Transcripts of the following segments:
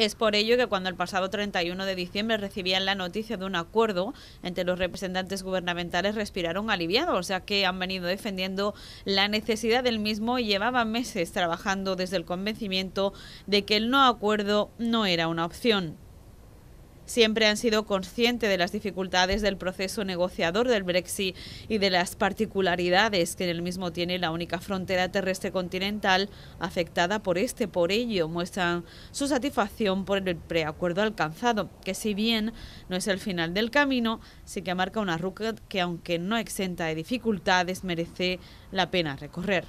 Es por ello que cuando el pasado 31 de diciembre recibían la noticia de un acuerdo entre los representantes gubernamentales respiraron aliviados, o sea que han venido defendiendo la necesidad del mismo y llevaban meses trabajando desde el convencimiento de que el no acuerdo no era una opción siempre han sido conscientes de las dificultades del proceso negociador del Brexit y de las particularidades que en el mismo tiene la única frontera terrestre continental afectada por este. Por ello, muestran su satisfacción por el preacuerdo alcanzado, que si bien no es el final del camino, sí que marca una ruta que aunque no exenta de dificultades, merece la pena recorrer.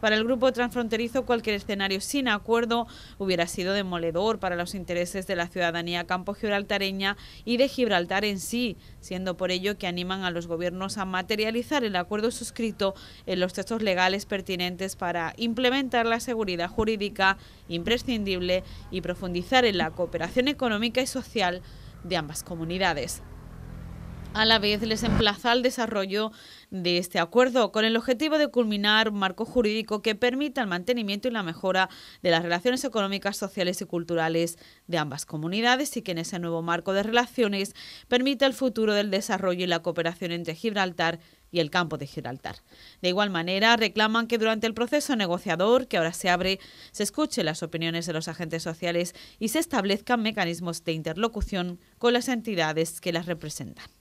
Para el grupo transfronterizo, cualquier escenario sin acuerdo hubiera sido demoledor para los intereses de la ciudadanía campo gibraltareña y de Gibraltar en sí, siendo por ello que animan a los gobiernos a materializar el acuerdo suscrito en los textos legales pertinentes para implementar la seguridad jurídica imprescindible y profundizar en la cooperación económica y social de ambas comunidades a la vez les emplaza al desarrollo de este acuerdo con el objetivo de culminar un marco jurídico que permita el mantenimiento y la mejora de las relaciones económicas, sociales y culturales de ambas comunidades y que en ese nuevo marco de relaciones permita el futuro del desarrollo y la cooperación entre Gibraltar y el campo de Gibraltar. De igual manera, reclaman que durante el proceso negociador que ahora se abre, se escuchen las opiniones de los agentes sociales y se establezcan mecanismos de interlocución con las entidades que las representan.